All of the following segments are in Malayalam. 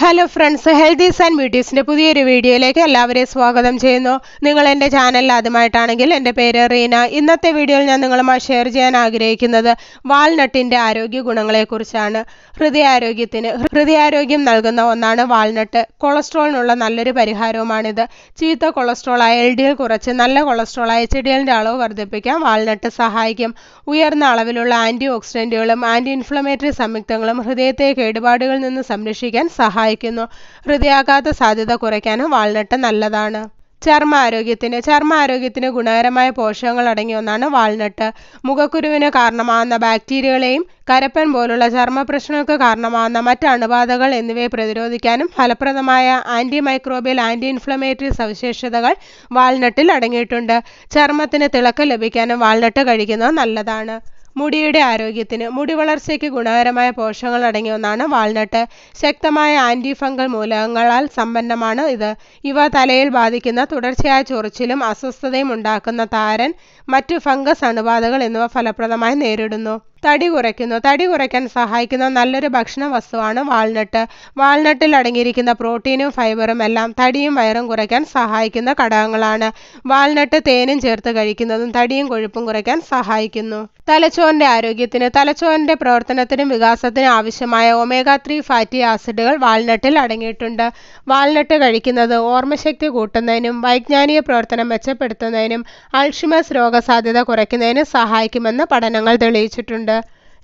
ഹലോ ഫ്രണ്ട്സ് ഹെൽത്തീസ് ആൻഡ് ബ്യൂട്ടീസിൻ്റെ പുതിയൊരു വീഡിയോയിലേക്ക് എല്ലാവരെയും സ്വാഗതം ചെയ്യുന്നു നിങ്ങൾ എൻ്റെ ചാനലിൽ ആദ്യമായിട്ടാണെങ്കിൽ എൻ്റെ പേര് റീന ഇന്നത്തെ വീഡിയോയിൽ ഞാൻ നിങ്ങളുമായി ഷെയർ ചെയ്യാൻ ആഗ്രഹിക്കുന്നത് വാൾനട്ടിൻ്റെ ആരോഗ്യ ഗുണങ്ങളെക്കുറിച്ചാണ് ഹൃദയാരോഗ്യത്തിന് ഹൃദയാരോഗ്യം നൽകുന്ന ഒന്നാണ് വാൾനട്ട് കൊളസ്ട്രോളിനുള്ള നല്ലൊരു പരിഹാരവുമാണിത് ചീത്ത കൊളസ്ട്രോളായ എൽ ഡി എൽ കുറച്ച് നല്ല കൊളസ്ട്രോളായ എച്ച് ഡി എല്ലിൻ്റെ അളവ് വർദ്ധിപ്പിക്കാൻ വാൾനട്ട് സഹായിക്കും ഉയർന്ന അളവിലുള്ള ആൻറ്റി ഓക്സിഡൻറ്റുകളും ആൻറ്റി ഇൻഫ്ലമേറ്ററി സംയുക്തങ്ങളും ഹൃദയത്തെ കേടുപാടുകളിൽ നിന്ന് സംരക്ഷിക്കാൻ സഹായിക്കും സഹായിക്കുന്നു ഹൃദയാഘാത സാധ്യത കുറയ്ക്കാനും വാൾനട്ട് നല്ലതാണ് ചർമ്മാരോഗ്യത്തിന് ചർമ്മാരോഗ്യത്തിന് ഗുണകരമായ പോഷകങ്ങൾ അടങ്ങിയ ഒന്നാണ് വാൾനട്ട് മുഖക്കുരുവിന് കാരണമാകുന്ന ബാക്ടീരിയകളെയും കരപ്പൻ പോലുള്ള ചർമ്മ പ്രശ്നങ്ങൾക്ക് കാരണമാകുന്ന മറ്റ് അണുബാധകൾ എന്നിവയെ പ്രതിരോധിക്കാനും ഫലപ്രദമായ ആന്റി മൈക്രോബിയൽ ആന്റി ഇൻഫ്ലമേറ്ററി സവിശേഷതകൾ വാൾനട്ടിൽ അടങ്ങിയിട്ടുണ്ട് ചർമ്മത്തിന് തിളക്കം ലഭിക്കാനും വാൾനട്ട് കഴിക്കുന്നത് നല്ലതാണ് മുടിയുടെ ആരോഗ്യത്തിന് മുടി വളർച്ചയ്ക്ക് ഗുണകരമായ പോഷകങ്ങൾ അടങ്ങിയ ഒന്നാണ് വാൾനട്ട് ശക്തമായ ആൻറ്റി ഫംഗൽ മൂലകങ്ങളാൽ സമ്പന്നമാണ് ഇത് ഇവ തലയിൽ ബാധിക്കുന്ന തുടർച്ചയായ ചൊറിച്ചിലും അസ്വസ്ഥതയും ഉണ്ടാക്കുന്ന താരൻ മറ്റു ഫംഗസ് അണുബാധകൾ എന്നിവ ഫലപ്രദമായി നേരിടുന്നു തടി കുറയ്ക്കുന്നു തടി കുറയ്ക്കാൻ സഹായിക്കുന്ന നല്ലൊരു ഭക്ഷണ വസ്തുവാണ് വാൾനട്ട് വാൾനട്ടിൽ അടങ്ങിയിരിക്കുന്ന പ്രോട്ടീനും ഫൈബറും എല്ലാം തടിയും വയറും കുറയ്ക്കാൻ സഹായിക്കുന്ന ഘടകങ്ങളാണ് വാൾനട്ട് തേനും ചേർത്ത് കഴിക്കുന്നതും തടിയും കൊഴുപ്പും കുറയ്ക്കാൻ സഹായിക്കുന്നു തലച്ചോറിന്റെ ആരോഗ്യത്തിന് തലച്ചോറിന്റെ പ്രവർത്തനത്തിനും വികാസത്തിനും ആവശ്യമായ ഒമേഗ ത്രീ ഫാറ്റി ആസിഡുകൾ വാൾനട്ടിൽ അടങ്ങിയിട്ടുണ്ട് വാൾനട്ട് കഴിക്കുന്നത് ഓർമ്മശക്തി കൂട്ടുന്നതിനും വൈജ്ഞാനിക പ്രവർത്തനം മെച്ചപ്പെടുത്തുന്നതിനും അൾഷിമസ് രോഗസാധ്യത കുറയ്ക്കുന്നതിനും സഹായിക്കുമെന്ന് പഠനങ്ങൾ തെളിയിച്ചിട്ടുണ്ട്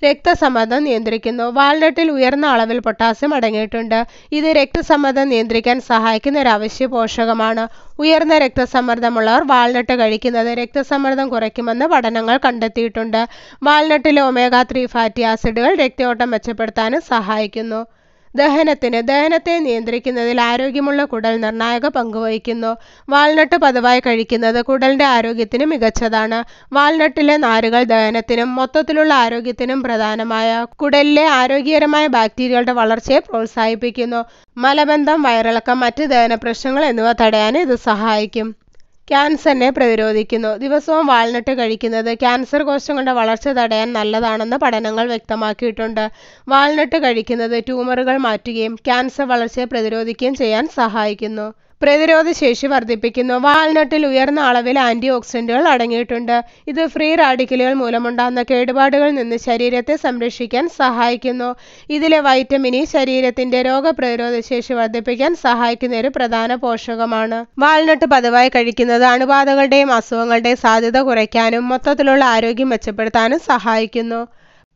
രക്തസമ്മർദ്ദം നിയന്ത്രിക്കുന്നു വാൾനട്ടിൽ ഉയർന്ന അളവിൽ പൊട്ടാസ്യം അടങ്ങിയിട്ടുണ്ട് ഇത് രക്തസമ്മർദ്ദം നിയന്ത്രിക്കാൻ സഹായിക്കുന്ന ഒരു അവശ്യ പോഷകമാണ് ഉയർന്ന രക്തസമ്മർദ്ദമുള്ളവർ വാൾനട്ട് കഴിക്കുന്നത് രക്തസമ്മർദ്ദം കുറയ്ക്കുമെന്ന് പഠനങ്ങൾ കണ്ടെത്തിയിട്ടുണ്ട് വാൾനട്ടിലെ ഒമേഗ ത്രീ ഫാറ്റി ആസിഡുകൾ രക്തയോട്ടം മെച്ചപ്പെടുത്താനും സഹായിക്കുന്നു ദഹനത്തിന് ദഹനത്തെ നിയന്ത്രിക്കുന്നതിൽ ആരോഗ്യമുള്ള കുടൽ നിർണായക പങ്ക് വഹിക്കുന്നു വാൾനട്ട് പതിവായി കഴിക്കുന്നത് കുടലിന്റെ ആരോഗ്യത്തിന് മികച്ചതാണ് വാൾനട്ടിലെ നാരുകൾ ദഹനത്തിനും മൊത്തത്തിലുള്ള ആരോഗ്യത്തിനും പ്രധാനമായ കുടലിലെ ആരോഗ്യകരമായ ബാക്ടീരിയകളുടെ വളർച്ചയെ പ്രോത്സാഹിപ്പിക്കുന്നു മലബന്ധം വയറിളക്കം മറ്റ് ദഹന പ്രശ്നങ്ങൾ എന്നിവ തടയാൻ ഇത് സഹായിക്കും ക്യാൻസറിനെ പ്രതിരോധിക്കുന്നു ദിവസവും വാൾനട്ട് കഴിക്കുന്നത് ക്യാൻസർ കോശങ്ങളുടെ വളർച്ച തടയാൻ നല്ലതാണെന്ന് പഠനങ്ങൾ വ്യക്തമാക്കിയിട്ടുണ്ട് വാൾനട്ട് കഴിക്കുന്നത് ട്യൂമറുകൾ മാറ്റുകയും ക്യാൻസർ വളർച്ചയെ പ്രതിരോധിക്കുകയും ചെയ്യാൻ സഹായിക്കുന്നു പ്രതിരോധശേഷി വർദ്ധിപ്പിക്കുന്നു വാൽനട്ടിൽ ഉയർന്ന അളവിൽ ആന്റി ഓക്സിഡന്റുകൾ അടങ്ങിയിട്ടുണ്ട് ഇത് ഫ്രീ റാഡിക്കലുകൾ മൂലമുണ്ടാകുന്ന കേടുപാടുകളിൽ നിന്ന് ശരീരത്തെ സംരക്ഷിക്കാൻ സഹായിക്കുന്നു ഇതിലെ വൈറ്റമിൻ ഇ ശരീരത്തിന്റെ രോഗപ്രതിരോധ ശേഷി വർദ്ധിപ്പിക്കാൻ സഹായിക്കുന്ന ഒരു പ്രധാന പോഷകമാണ് വാൽനട്ട് പതിവായി കഴിക്കുന്നത് അണുബാധകളുടെയും അസുഖങ്ങളുടെയും സാധ്യത കുറയ്ക്കാനും മൊത്തത്തിലുള്ള ആരോഗ്യം മെച്ചപ്പെടുത്താനും സഹായിക്കുന്നു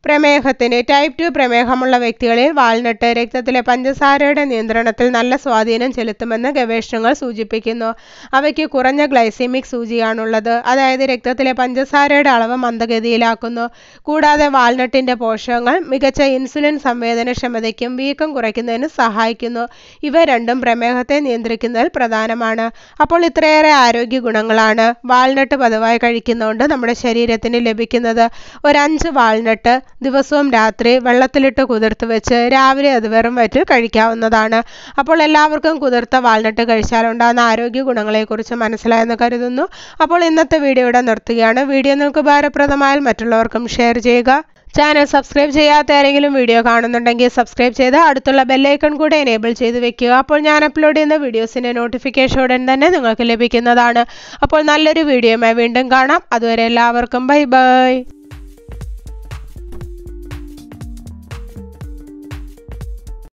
പ്രമേഹത്തിന് ടൈപ്പ് ടു പ്രമേഹമുള്ള വ്യക്തികളിൽ വാൾനട്ട് രക്തത്തിലെ പഞ്ചസാരയുടെ നിയന്ത്രണത്തിൽ നല്ല സ്വാധീനം ചെലുത്തുമെന്ന് ഗവേഷണങ്ങൾ സൂചിപ്പിക്കുന്നു അവയ്ക്ക് കുറഞ്ഞ ഗ്ലൈസീമിക് സൂചിയാണുള്ളത് അതായത് രക്തത്തിലെ പഞ്ചസാരയുടെ അളവ് മന്ദഗതിയിലാക്കുന്നു കൂടാതെ വാൽനട്ടിന്റെ പോഷകങ്ങൾ മികച്ച ഇൻസുലിൻ സംവേദനക്ഷമതയ്ക്കും വീക്കം കുറയ്ക്കുന്നതിന് സഹായിക്കുന്നു ഇവ രണ്ടും പ്രമേഹത്തെ നിയന്ത്രിക്കുന്നതിൽ പ്രധാനമാണ് അപ്പോൾ ഇത്രയേറെ ആരോഗ്യ ഗുണങ്ങളാണ് വാൾനട്ട് പതിവായി കഴിക്കുന്നതുകൊണ്ട് നമ്മുടെ ശരീരത്തിന് ലഭിക്കുന്നത് ഒരു അഞ്ച് വാൾനട്ട് ദിവസവും രാത്രി വെള്ളത്തിലിട്ട് കുതിർത്ത് വെച്ച് രാവിലെ അത് വെറും വയറ്റിൽ കഴിക്കാവുന്നതാണ് അപ്പോൾ എല്ലാവർക്കും കുതിർത്ത വാൾനട്ട് കഴിച്ചാൽ ഉണ്ടാകുന്ന ആരോഗ്യ ഗുണങ്ങളെക്കുറിച്ച് മനസ്സിലായെന്ന് കരുതുന്നു അപ്പോൾ ഇന്നത്തെ വീഡിയോ ഇവിടെ നിർത്തുകയാണ് വീഡിയോ നിങ്ങൾക്ക് ഉപകാരപ്രദമായാൽ മറ്റുള്ളവർക്കും ഷെയർ ചെയ്യുക ചാനൽ സബ്സ്ക്രൈബ് ചെയ്യാത്ത ആരെങ്കിലും വീഡിയോ കാണുന്നുണ്ടെങ്കിൽ സബ്സ്ക്രൈബ് ചെയ്ത് അടുത്തുള്ള ബെല്ലൈക്കൺ കൂടെ എനേബിൾ ചെയ്ത് വെക്കുക അപ്പോൾ ഞാൻ അപ്ലോഡ് ചെയ്യുന്ന വീഡിയോസിൻ്റെ നോട്ടിഫിക്കേഷൻ ഉടൻ തന്നെ നിങ്ങൾക്ക് ലഭിക്കുന്നതാണ് അപ്പോൾ നല്ലൊരു വീഡിയോയുമായി വീണ്ടും കാണാം അതുവരെ എല്ലാവർക്കും ബൈ ബൈ